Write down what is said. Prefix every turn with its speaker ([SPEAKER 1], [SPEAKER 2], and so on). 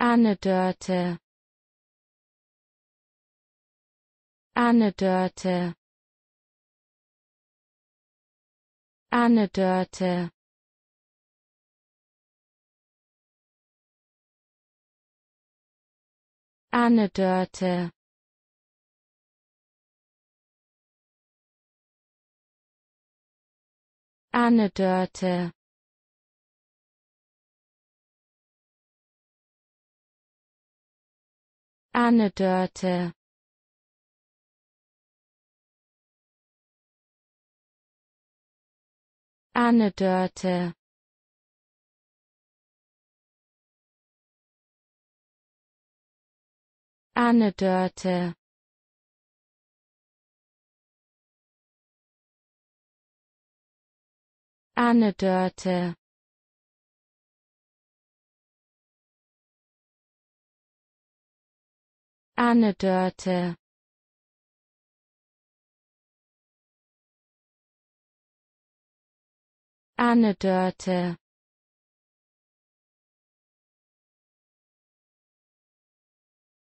[SPEAKER 1] Anne Anne Anne Dörte. Dörte. Dörte. Anne Dörte. Anne Dörte. Anekdote Anekdote Anekdote Anekdote Anne Dörte